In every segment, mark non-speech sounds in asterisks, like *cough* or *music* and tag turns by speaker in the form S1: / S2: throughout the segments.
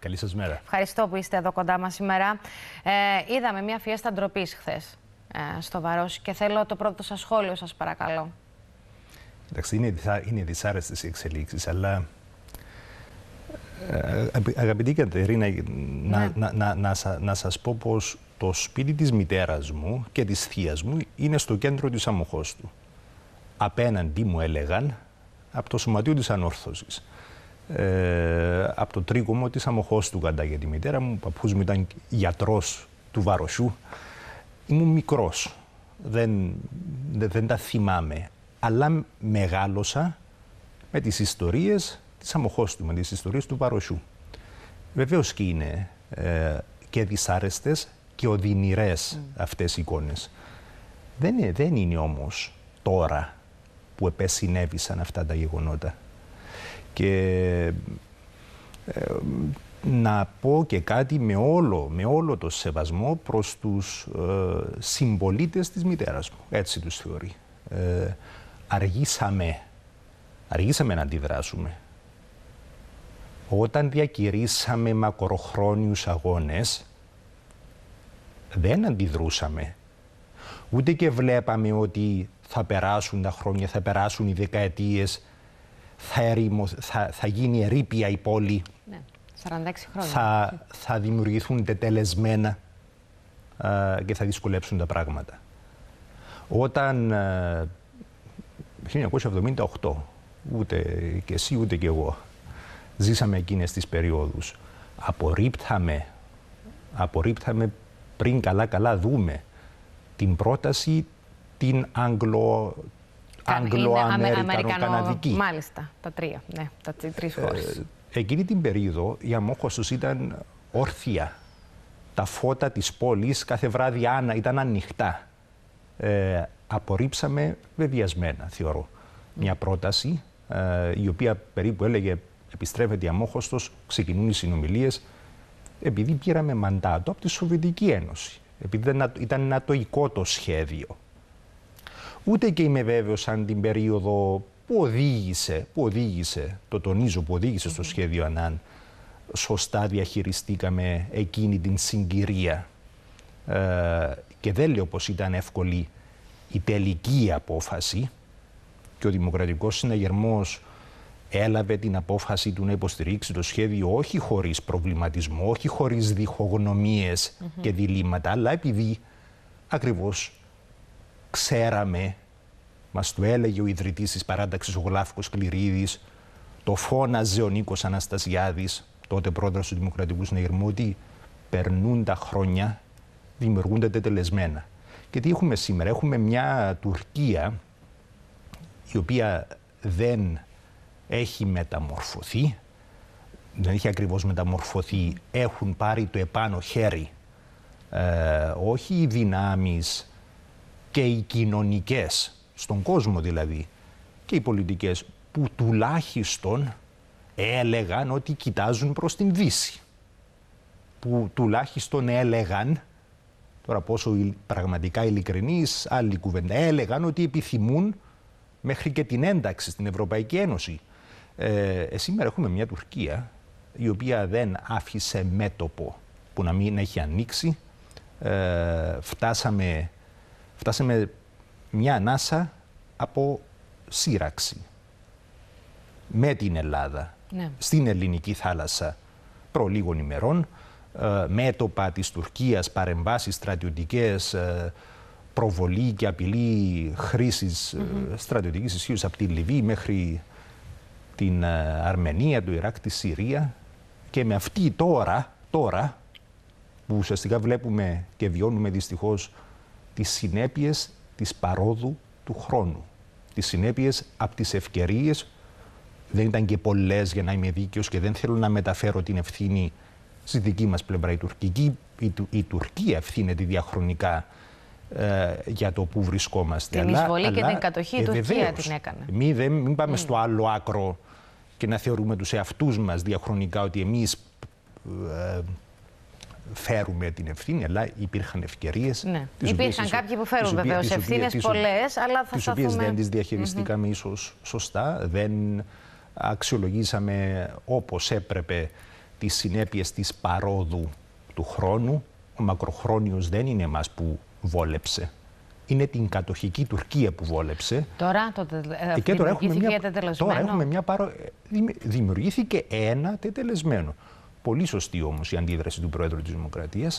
S1: Καλή σας μέρα.
S2: Ευχαριστώ που είστε εδώ κοντά μας σήμερα. Ε, είδαμε μια φιέστα ντροπής χθες ε, στο βάρος και θέλω το πρώτο σας σχόλιο, σας παρακαλώ.
S1: Εντάξει, είναι, είναι δυσάρεστες οι εξελίξεις, αλλά. Ε, αγαπητή Κατερίνα, ναι. να, σα, να σας πω πως το σπίτι της μητέρας μου και της θείας μου είναι στο κέντρο της αμοχώστου. Απέναντι μου έλεγαν από το σωματείο της ανόρθωσης ε, από το τρίγωμο της αμοχώ του κατά για μητέρα μου. Ο παππούς μου ήταν γιατρός του Βαροσιού. Ήμουν μικρός. Δεν, δεν τα θυμάμαι. Αλλά μεγάλωσα με τις ιστορίες της αμοχώς του, με τις ιστορίες του Βαροσιού. Βεβαίως και είναι ε, και δυσάρεστες και οδυνηρές αυτές οι εικόνες. Δεν, δεν είναι όμως τώρα που επεσυνέβησαν αυτά τα γεγονότα. Και ε, να πω και κάτι με όλο, με όλο το σεβασμό προς τους ε, συμπολίτες της μητέρας μου. Έτσι τους θεωρεί. Ε, αργήσαμε. Αργήσαμε να αντιδράσουμε. Όταν διακηρύσαμε μακροχρόνιους αγώνες, δεν αντιδρούσαμε. Ούτε και βλέπαμε ότι θα περάσουν τα χρόνια, θα περάσουν οι δεκαετίες, θα, θα, θα γίνει ερήπια η πόλη. 46 ναι, Θα, θα δημιουργηθούν τετελεσμένα και θα δυσκολέψουν τα πράγματα. Όταν α, 1978, ούτε και εσύ ούτε και εγώ, ζήσαμε εκείνες τις περιόδους, απορρίπταμε, απορρίπταμε πριν καλά-καλά δούμε την πρόταση την, Αγγλο, Αγγλοαμερικανο-Καναδική.
S2: Μάλιστα, τα τρία, ναι, τα τρεις ε, χώρες.
S1: εκείνη την περίοδο η αμόχωση ήταν όρθια. Τα φώτα της πόλης κάθε βράδυ άνα ήταν ανοιχτά. Ε, απορρίψαμε βεβαιασμένα, θεωρώ, μια πρόταση ε, η οποία περίπου έλεγε επιστρέφεται η αμόχωστος, ξεκινούν οι συνομιλίες, επειδή πήραμε μαντάτο από τη Σοβιετική Ένωση, επειδή ήταν, ήταν ένα τοϊκό το σχέδιο. Ούτε και είμαι βέβαιος αν την περίοδο που οδήγησε, που οδήγησε, το τονίζω, που οδήγησε στο σχέδιο Ανάν, σωστά διαχειριστήκαμε εκείνη την συγκυρία. Ε, και δεν λέω πως ήταν εύκολη η τελική απόφαση και ο Δημοκρατικός Συναγερμός έλαβε την απόφαση του να υποστηρίξει το σχέδιο όχι χωρίς προβληματισμό, όχι χωρίς διχογνωμίες και διλήμματα, αλλά επειδή ακριβώς ξέραμε, μας το έλεγε ο ιδρυτής της παράταξης ο Γλάφκος Κληρίδης, το φώναζε ο Νίκος Αναστασιάδης, τότε πρόεδρος του Δημοκρατικού Συνεγερμού, ότι περνούν τα χρόνια, δημιουργούνται τετελεσμένα. Και τι έχουμε σήμερα, έχουμε μια Τουρκία η οποία δεν έχει μεταμορφωθεί, δεν έχει ακριβώς μεταμορφωθεί, έχουν πάρει το επάνω χέρι. Ε, όχι οι δυνάμεις και οι κοινωνικές, στον κόσμο δηλαδή, και οι πολιτικές που τουλάχιστον έλεγαν ότι κοιτάζουν προς την Δύση. Που τουλάχιστον έλεγαν, τώρα πόσο πραγματικά ειλικρινής, άλλη κουβέντα, έλεγαν ότι επιθυμούν μέχρι και την ένταξη στην Ευρωπαϊκή Ένωση. Ε, ε, σήμερα έχουμε μια Τουρκία η οποία δεν άφησε μέτωπο που να μην έχει ανοίξει. Ε, φτάσαμε Φτάσαμε μια ανάσα από σύραξη με την Ελλάδα ναι. στην ελληνική θάλασσα προ λίγων ημερών ε, μέτωπα της Τουρκίας, παρεμβάσεις στρατιωτικές, ε, προβολή και απειλή χρήσης mm -hmm. στρατιωτικής ισχύως από τη Λιβύη μέχρι την Αρμενία, το Ιράκ, τη Συρία και με αυτή τώρα, τώρα που ουσιαστικά βλέπουμε και βιώνουμε δυστυχώς τις συνέπειες της παρόδου του χρόνου. Τις συνέπειες από τις ευκαιρίες, δεν ήταν και πολλές για να είμαι δίκαιος και δεν θέλω να μεταφέρω την ευθύνη στη δική μας πλευρά η τουρκική. Η, Τουρκία ευθύνεται διαχρονικά ε, για το που βρισκόμαστε. Την εισβολή αλλά, και την κατοχή η ε, Τουρκία την έκανε. Μην, δε, πάμε στο άλλο άκρο και να θεωρούμε τους εαυτούς μας διαχρονικά ότι εμείς ε, φέρουμε την ευθύνη, αλλά υπήρχαν ευκαιρίες. Ναι. Υπήρχαν κάποιοι που φέρουν βεβαίω ευθύνε πολλές,
S2: αλλά θα τις οποίες οποίε δεν τις διαχειριστήκαμε
S1: mm ίσως σωστά, δεν αξιολογήσαμε όπως έπρεπε τις συνέπειες της παρόδου του χρόνου. Ο μακροχρόνιος δεν είναι μας που βόλεψε. Είναι την κατοχική Τουρκία που βόλεψε.
S2: Τώρα, το, ε, ε, και τώρα έχουμε μια, τώρα έχουμε μια
S1: παρο... δημιουργήθηκε ένα τετελεσμένο. Πολύ σωστή όμως η αντίδραση του Πρόεδρου της Δημοκρατίας,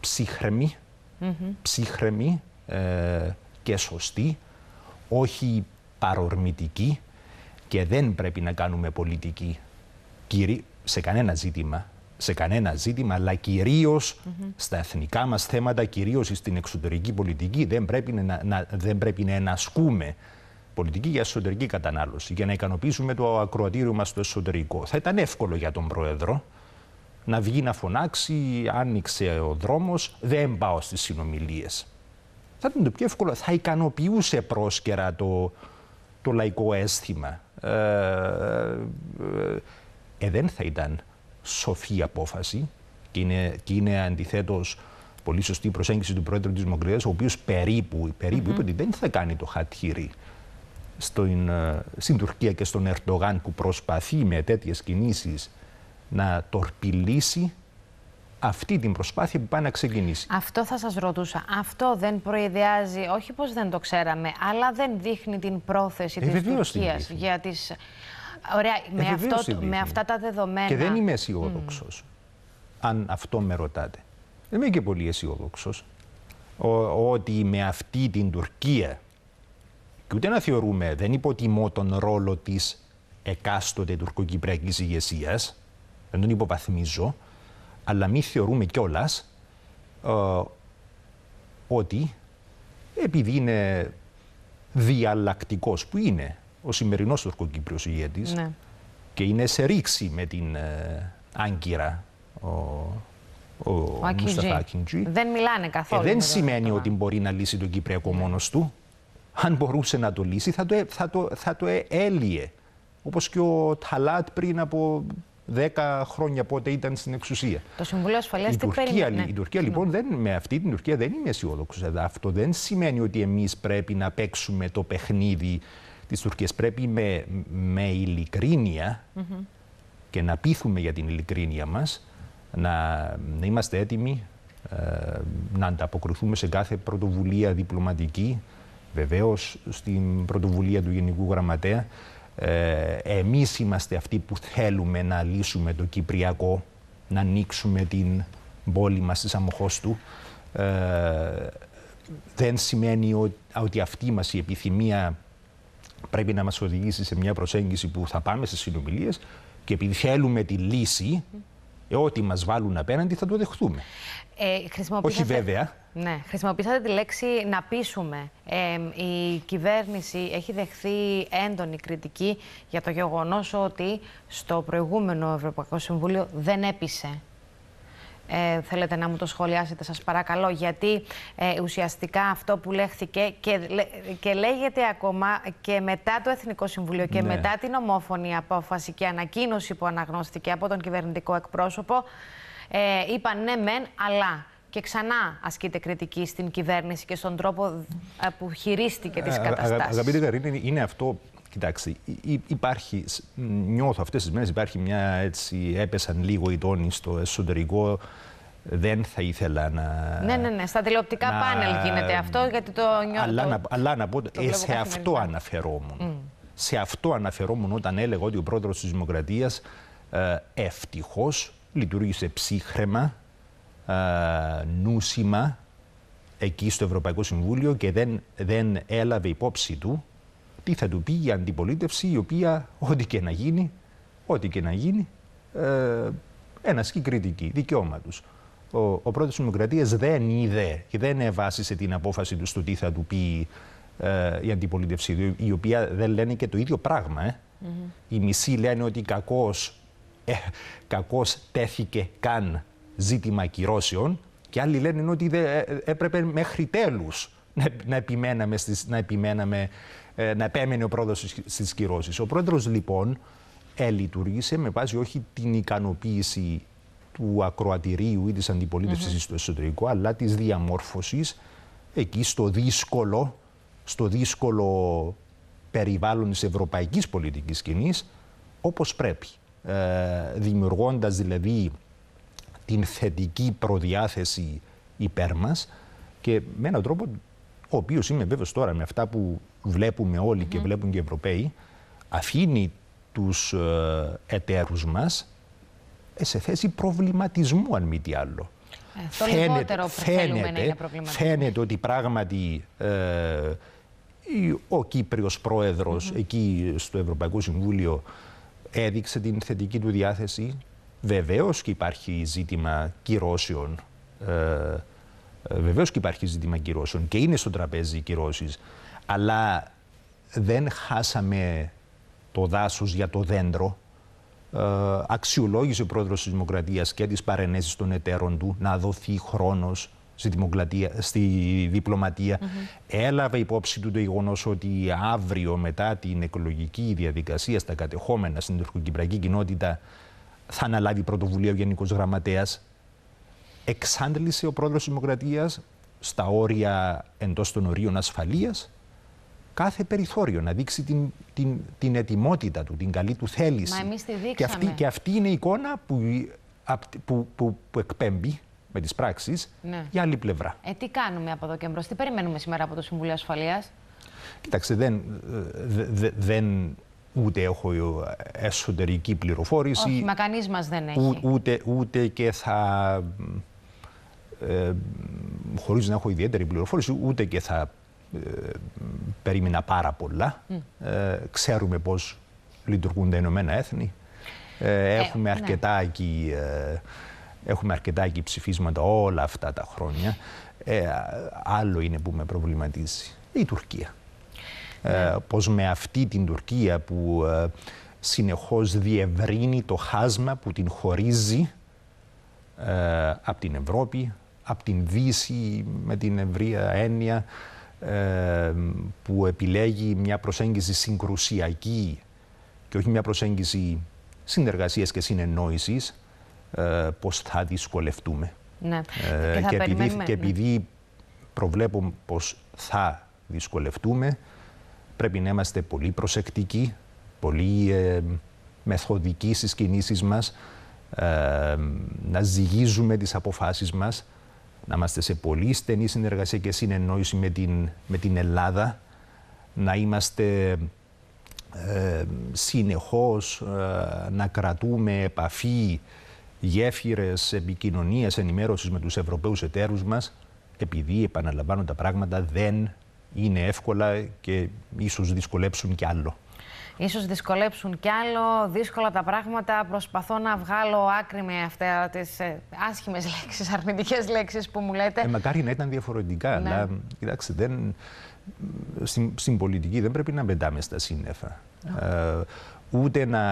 S1: Ψύχρεμη mm ε, και σωστή, όχι παρορμητική και δεν πρέπει να κάνουμε πολιτική σε κανένα ζήτημα, σε κανένα ζήτημα αλλά κυρίως στα εθνικά μας θέματα, κυρίως στην εξωτερική πολιτική. Δεν πρέπει να, να, δεν πρέπει να ενασκούμε πολιτική για εσωτερική κατανάλωση, για να ικανοποιήσουμε το ακροατήριο μας στο εσωτερικό. Θα ήταν εύκολο για τον Πρόεδρο, να βγει να φωνάξει, άνοιξε ο δρόμος, δεν πάω στις συνομιλίες. Θα ήταν το πιο εύκολο, θα ικανοποιούσε πρόσκαιρα το, το λαϊκό αίσθημα. Ε, ε, ε, ε δεν θα ήταν σοφή απόφαση και είναι, και αντιθέτως πολύ σωστή η προσέγγιση του πρόεδρου της Δημοκρατίας ο οποίος περίπου, περίπου είπε ότι δεν θα κάνει το χατήρι στην, στην Τουρκία και στον Ερντογάν που προσπαθεί με τέτοιες κινήσεις να τορπιλήσει αυτή την προσπάθεια που πάει να ξεκινήσει.
S2: Αυτό θα σας ρωτούσα. Αυτό δεν προειδεάζει, όχι πως δεν το ξέραμε, αλλά δεν δείχνει την πρόθεση ε, της Τουρκίας για τις... Ωραία, ε, με, αυτό, με αυτά τα δεδομένα... Και δεν είμαι
S1: αισιόδοξος. Mm. αν αυτό με ρωτάτε. Δεν είμαι και πολύ αισιόδοξος ότι με αυτή την Τουρκία και ούτε να θεωρούμε, δεν υποτιμώ τον ρόλο της εκάστοτε τουρκοκυπριακής ηγεσίας, δεν τον υποβαθμίζω, αλλά μη θεωρούμε κιόλας ε, ότι επειδή είναι διαλλακτικός που είναι ο σημερινός τουρκοκύπριος ηγέτης ναι. και είναι σε ρήξη με την ε, Άγκυρα ο, ο, ο Δεν
S2: μιλάνε καθόλου. Ε, δεν
S1: σημαίνει ότι μπορεί να λύσει τον Κυπριακό ναι. μόνος του. Αν μπορούσε να το λύσει, θα το, ε, θα το, θα το ε, έλυε. Όπως και ο Ταλάτ πριν από 10 χρόνια πότε ήταν στην εξουσία.
S2: Το Συμβούλιο Ασφαλείας τι περίμενε. Η
S1: Τουρκία λοιπόν ναι. δεν, με αυτή την Τουρκία δεν είμαι αισιόδοξος. Αυτό δεν σημαίνει ότι εμείς πρέπει να παίξουμε το παιχνίδι της Τουρκίας. Πρέπει με, με ειλικρίνεια mm -hmm. και να πείθουμε για την ειλικρίνεια μας να, να είμαστε έτοιμοι ε, να ανταποκριθούμε σε κάθε πρωτοβουλία διπλωματική, βεβαίως στην πρωτοβουλία του Γενικού Γραμματέα, ε, εμείς είμαστε αυτοί που θέλουμε να λύσουμε το Κυπριακό, να ανοίξουμε την πόλη μας της αμοχώς του. Ε, δεν σημαίνει ότι, αυτή μας η επιθυμία πρέπει να μας οδηγήσει σε μια προσέγγιση που θα πάμε σε συνομιλίες και επειδή θέλουμε τη λύση, ε, ό,τι μας βάλουν απέναντι θα το δεχθούμε.
S2: Ε, Όχι βέβαια. Ναι, χρησιμοποίησατε τη λέξη να πείσουμε. Ε, η κυβέρνηση έχει δεχθεί έντονη κριτική για το γεγονός ότι στο προηγούμενο Ευρωπαϊκό Συμβούλιο δεν έπεισε ε, θέλετε να μου το σχολιάσετε σας παρακαλώ, γιατί ε, ουσιαστικά αυτό που λέχθηκε και, και λέγεται ακόμα και μετά το Εθνικό Συμβουλίο και ναι. μετά την ομόφωνη απόφαση και ανακοίνωση που αναγνώστηκε από τον κυβερνητικό εκπρόσωπο, ε, είπαν ναι μεν, αλλά και ξανά ασκείται κριτική στην κυβέρνηση και στον τρόπο ε, που χειρίστηκε τις καταστάσεις.
S1: είναι αυτό Κοιτάξτε, υπάρχει, νιώθω αυτές τις μέρες υπάρχει μια έτσι, έπεσαν λίγο οι τόνοι στο εσωτερικό δεν θα ήθελα να. Ναι,
S2: ναι, ναι. Στα τηλεοπτικά να... πάνελ γίνεται αυτό, γιατί το νιώθω. Αλλά, το... να,
S1: αλλά να πω. Ε, σε αυτό αναφερόμουν. Mm. Σε αυτό αναφερόμουν όταν έλεγα ότι ο πρόεδρος της Δημοκρατίας, ε, ευτυχώς λειτουργήσε ψύχρεμα, ε, νούσιμα εκεί στο Ευρωπαϊκό Συμβούλιο και δεν, δεν έλαβε υπόψη του τι θα του πει η αντιπολίτευση η οποία ό,τι και να γίνει, ό,τι και να γίνει, ε, και κριτική, δικαίωμα Ο, ο πρόεδρος της δεν είδε και δεν εβάσισε την απόφαση τους στο τι θα του πει ε, η αντιπολίτευση, η οποία δεν λένε και το ίδιο πράγμα. Ε. Mm Οι μισοί λένε ότι κακώς, ε, τέθηκε καν ζήτημα κυρώσεων και άλλοι λένε ότι ε, έπρεπε μέχρι τέλους να, να επιμέναμε, στις, να επιμέναμε ε, να επέμενε ο πρόεδρος στι κυρώσει. Ο πρόεδρος λοιπόν ε, λειτουργήσε με βάση όχι την ικανοποίηση του ακροατηρίου ή της αντιπολίτευσης mm -hmm. στο εσωτερικό, αλλά της διαμόρφωσης εκεί στο δύσκολο, στο δύσκολο περιβάλλον της ευρωπαϊκής πολιτικής σκηνής, όπως πρέπει. Ε, δημιουργώντας δηλαδή την θετική προδιάθεση υπέρ μας και με έναν τρόπο ο οποίος είμαι βέβαιος τώρα με αυτά που βλέπουμε όλοι και βλέπουν και οι Ευρωπαίοι, αφήνει τους ε, εταίρους μας σε θέση προβληματισμού αν μη τι άλλο. Ε, φαίνεται, φαίνεται, είναι φαίνεται ότι πράγματι ε, ο Κύπριος Πρόεδρος εκεί στο Ευρωπαϊκό Συμβούλιο έδειξε την θετική του διάθεση. Βεβαίως και υπάρχει ζήτημα κυρώσεων. Ε, ε Βεβαίως και υπάρχει ζήτημα κυρώσεων και είναι στο τραπέζι οι κυρώσεις αλλά δεν χάσαμε το δάσος για το δέντρο. Ε, αξιολόγησε ο πρόεδρος της Δημοκρατίας και τις παρενέσεις των εταίρων του να δοθεί χρόνος στη, διπλωματία. Έλαβε υπόψη του το γεγονός ότι αύριο μετά την εκλογική διαδικασία στα κατεχόμενα στην τουρκοκυπριακή κοινότητα θα αναλάβει πρωτοβουλία ο Γενικός Γραμματέας. Εξάντλησε ο πρόεδρος της Δημοκρατίας στα όρια εντός των ορίων ασφαλείας κάθε περιθώριο, να δείξει την, την, την ετοιμότητα του, την καλή του θέληση. Μα εμείς
S2: τη δείξαμε. Και αυτή, και
S1: αυτή είναι η εικόνα που, που, που, εκπέμπει με τις πράξεις ναι. η άλλη πλευρά.
S2: Ε, τι κάνουμε από εδώ και μπρος, τι περιμένουμε σήμερα από το Συμβουλίο Ασφαλείας.
S1: Κοιτάξτε, δεν, δεν ούτε έχω εσωτερική πληροφόρηση. Όχι,
S2: κανείς μας δεν έχει.
S1: Ούτε, ούτε, και θα... Ε, χωρίς να έχω ιδιαίτερη πληροφόρηση, ούτε και θα ε, περίμενα πάρα πολλά. Ε, ξέρουμε πώς λειτουργούν τα Ηνωμένα Έθνη. Ε, ε έχουμε, ναι. αρκετά εκεί, ε, έχουμε αρκετά εκεί ψηφίσματα όλα αυτά τα χρόνια. άλλο είναι που με προβληματίζει. Η Τουρκία. Ναι. Πώς με αυτή την Τουρκία που συνεχώς διευρύνει το χάσμα που την χωρίζει από την Ευρώπη, από την Δύση με την ευρεία έννοια ε, που επιλέγει μια προσέγγιση συγκρουσιακή και όχι μια προσέγγιση συνεργασίας και συνεννόησης, ε, πώς θα δυσκολευτούμε.
S2: Ναι. Ε, και, θα επειδή, και ναι. επειδή
S1: προβλέπω πως θα δυσκολευτούμε, πρέπει να είμαστε πολύ προσεκτικοί, πολύ ε, μεθοδικοί στις κινήσεις μας, ε, να ζυγίζουμε τις αποφάσεις μας, να είμαστε σε πολύ στενή συνεργασία και συνεννόηση με την, με την Ελλάδα, να είμαστε ε, συνεχώς ε, να κρατούμε επαφή, γέφυρες, επικοινωνίας, ενημέρωσης με τους Ευρωπαίους εταίρους μας, επειδή επαναλαμβάνω τα πράγματα δεν είναι εύκολα και ίσως δυσκολέψουν κι άλλο
S2: ίσως δυσκολέψουν κι άλλο, δύσκολα τα πράγματα. Προσπαθώ να βγάλω άκρη με αυτά τις ε, άσχημες *laughs* λέξεις, αρνητικές λέξεις που μου λέτε. Ε, μακάρι
S1: να ήταν διαφορετικά, ναι. αλλά κοιτάξτε, δεν, στην, πολιτική δεν πρέπει να μπεντάμε στα σύννεφα. Ναι. Ε, ούτε να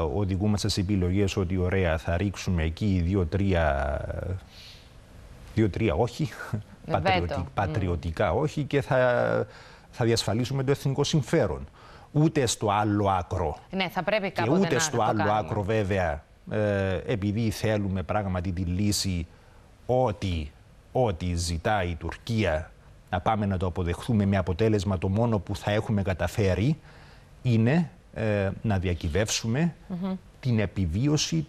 S1: οδηγούμαστε σε επιλογές ότι ωραία θα ρίξουμε εκεί δύο-τρία δύο-τρία όχι, ναι, πατριωτικά, mm. όχι και θα, θα διασφαλίσουμε το εθνικό συμφέρον ούτε στο άλλο άκρο.
S2: Ναι, θα πρέπει κάποτε Και ούτε στο άλλο άκρο
S1: βέβαια, ε, επειδή θέλουμε πράγματι τη λύση ότι, ότι ζητάει η Τουρκία να πάμε να το αποδεχθούμε με αποτέλεσμα το μόνο που θα έχουμε καταφέρει είναι ε, να διακυβεύσουμε την επιβίωση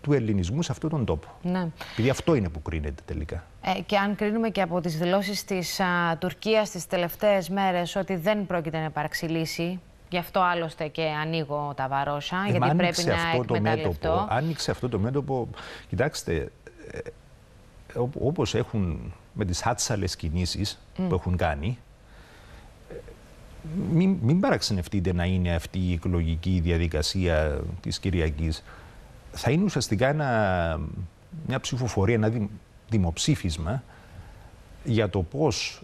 S1: του ελληνισμού σε αυτόν τον τόπο. Ναι. Επειδή αυτό είναι που κρίνεται τελικά.
S2: Ε, και αν κρίνουμε και από τις δηλώσεις της Τουρκία Τουρκίας τελευταίες μέρες ότι δεν πρόκειται να υπάρξει λύση, γι' αυτό άλλωστε και ανοίγω τα βαρόσα, ε, γιατί πρέπει να αυτό το μέτωπο,
S1: Άνοιξε αυτό το μέτωπο, κοιτάξτε, ε, ε όπως έχουν με τις άτσαλες κινήσεις mm. που έχουν κάνει, ε, μην, μην παραξενευτείτε να είναι αυτή η εκλογική διαδικασία της Κυριακής θα είναι ουσιαστικά ένα, μια ψηφοφορία, ένα δημοψήφισμα για το πώς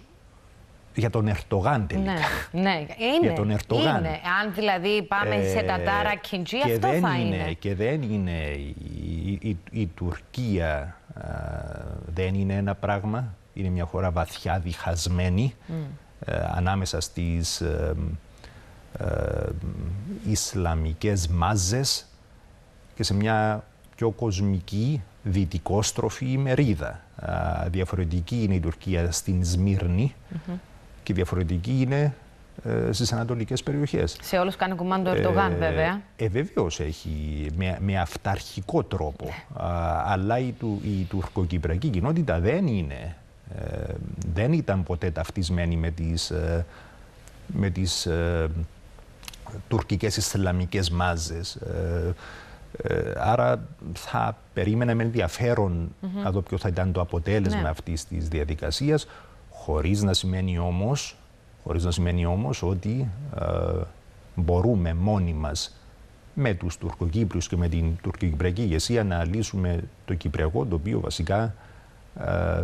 S1: για τον Ερτογάν τελικά.
S2: Ναι, ναι Είναι, για τον Ερτογάν. Αν δηλαδή πάμε σε ε, τατάρα Κιντζή, αυτό δεν θα είναι,
S1: Και δεν είναι η, Τουρκία δεν είναι ένα πράγμα. Είναι μια χώρα βαθιά διχασμένη mm. ε, ανάμεσα στις ε, Ισλαμικές μάζες και σε μια πιο κοσμική δυτικόστροφη μερίδα. διαφορετική είναι η Τουρκία στην Σμύρνη και διαφορετική είναι στι ε, στις ανατολικές περιοχές.
S2: Σε όλους κάνει κουμάντο ε, Ερντογάν ε, βέβαια.
S1: Ε, βεβαίως έχει με, αυταρχικό τρόπο. αλλά η, του, τουρκοκυπριακή κοινότητα δεν είναι, ε, δεν ήταν ποτέ ταυτισμένη με τις, με τις τουρκικές Ισλαμικές μάζες. Ε, άρα θα περίμενα με ενδιαφέρον mm να δω ποιο θα ήταν το αποτέλεσμα ναι. αυτής της διαδικασίας, χωρίς να σημαίνει όμως, χωρίς να όμως ότι ε, μπορούμε μόνοι μας με τους Τουρκοκύπριους και με την τουρκοκυπριακή ηγεσία να λύσουμε το Κυπριακό, το οποίο βασικά ε,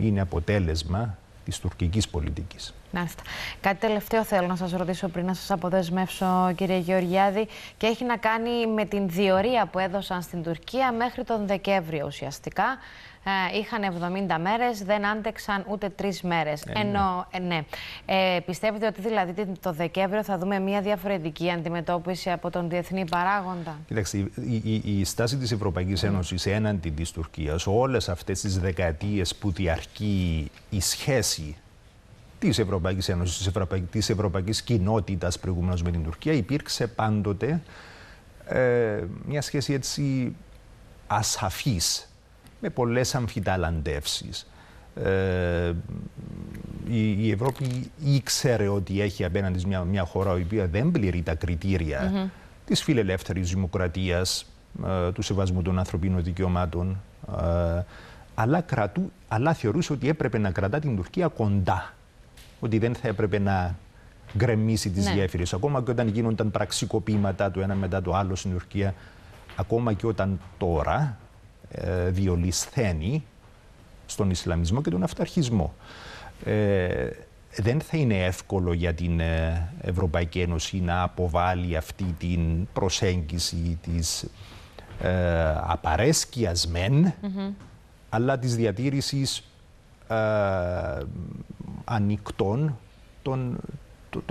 S1: είναι αποτέλεσμα της τουρκικής πολιτικής.
S2: Μάλιστα. Κάτι τελευταίο θέλω να σας ρωτήσω πριν να σας αποδεσμεύσω κύριε Γεωργιάδη και έχει να κάνει με την διορία που έδωσαν στην Τουρκία μέχρι τον Δεκέμβριο ουσιαστικά. Ε, είχαν 70 μέρες, δεν άντεξαν ούτε τρεις μέρες. Ε, ναι. Ε, ναι. Ε, πιστεύετε ότι δηλαδή το Δεκέμβριο θα δούμε μια διαφορετική αντιμετώπιση από τον διεθνή παράγοντα.
S1: Κοιτάξτε, η, η, η στάση της Ευρωπαϊκής ναι. Ένωσης έναντι της Τουρκίας. Όλες αυτές τις δεκαετίες που διαρκεί η σχέση της Ευρωπαϊκής Ένωσης, της Ευρωπαϊκής Κοινότητας προηγουμένως με την Τουρκία, υπήρξε πάντοτε ε, μια σχέση έτσι ασαφής, με πολλές αμφιταλαντεύσεις. Ε, η, η, Ευρώπη ήξερε ότι έχει απέναντι μια, μια χώρα η οποία δεν πληρεί τα κριτήρια mm -hmm. της φιλελεύθερης δημοκρατίας, ε, του σεβασμού των ανθρωπίνων δικαιωμάτων, ε, αλλά, αλλά θεωρούσε ότι έπρεπε να κρατά την Τουρκία κοντά ότι δεν θα έπρεπε να γκρεμίσει τις ναι. γέφυρες. Ακόμα και όταν γίνονταν πραξικοπήματα το ένα μετά το άλλο στην Τουρκία, ακόμα και όταν τώρα ε, στον Ισλαμισμό και τον αυταρχισμό. Ε, δεν θα είναι εύκολο για την ε, Ευρωπαϊκή Ένωση να αποβάλει αυτή την προσέγγιση της ε, μεν, αλλά της διατήρησης ε, ανοιχτών των,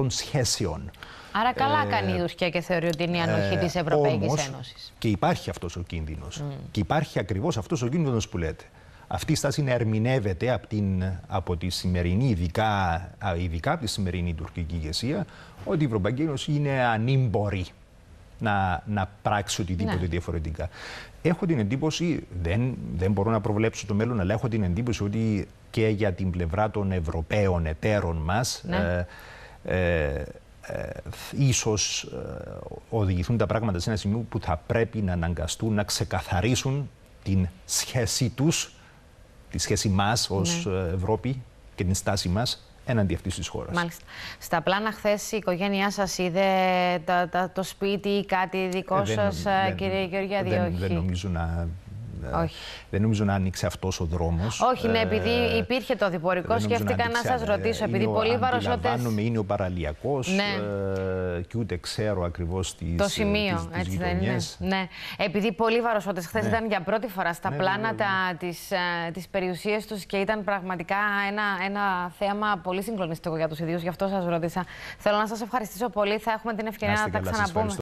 S1: σχέσεων.
S2: Άρα καλά ε, κάνει η Δουσκέ και θεωρεί ότι είναι η ανοχή ε, της Ευρωπαϊκής Ένωσης.
S1: Και υπάρχει αυτός ο κίνδυνος. Mm. Και υπάρχει ακριβώς αυτός ο κίνδυνος που λέτε. Αυτή η στάση να ερμηνεύεται από, την, από τη σημερινή, ειδικά, ειδικά από τη σημερινή τουρκική ηγεσία, ότι η Ευρωπαϊκή Ένωση είναι ανήμπορη να, να πράξει οτιδήποτε ναι. διαφορετικά. Έχω την εντύπωση, δεν, δεν μπορώ να προβλέψω το μέλλον, αλλά έχω την εντύπωση ότι και για την πλευρά των Ευρωπαίων εταίρων μας ναι. Ε, ε, ε, ίσως οδηγηθούν τα πράγματα σε ένα σημείο που θα πρέπει να αναγκαστούν να ξεκαθαρίσουν την σχέση τους, τη σχέση μας ως ναι. Ευρώπη και την στάση μας έναντι αυτής της χώρας.
S2: Μάλιστα. Στα πλάνα, χθες η οικογένειά σας είδε το σπίτι ή κάτι δικό ε, σα, ε, κύριε Γεωργιάδη. Δεν, δεν
S1: νομίζω να ναι. Όχι. Δεν νομίζω να άνοιξε αυτός ο δρόμος. Όχι, ναι, ε, επειδή
S2: υπήρχε το διπορικό, σκέφτηκα να, να σας ρωτήσω, ε, επειδή πολλοί βαροσότε.
S1: είναι ο παραλιακός ναι. Ε, και ούτε ξέρω ακριβώς τις. Το σημείο, έτσι δεν είναι.
S2: Ναι. Επειδή πολλοί βαροσότε χθες ναι. ήταν για πρώτη φορά στα ναι, ναι πλάνα ναι, τη περιουσία τους και ήταν πραγματικά ένα, ένα θέμα πολύ συγκλονιστικό για τους ίδιου. Γι' αυτό σας ρώτησα. Θέλω να σας ευχαριστήσω πολύ. Θα έχουμε την ευκαιρία να, τα ξαναπούμε.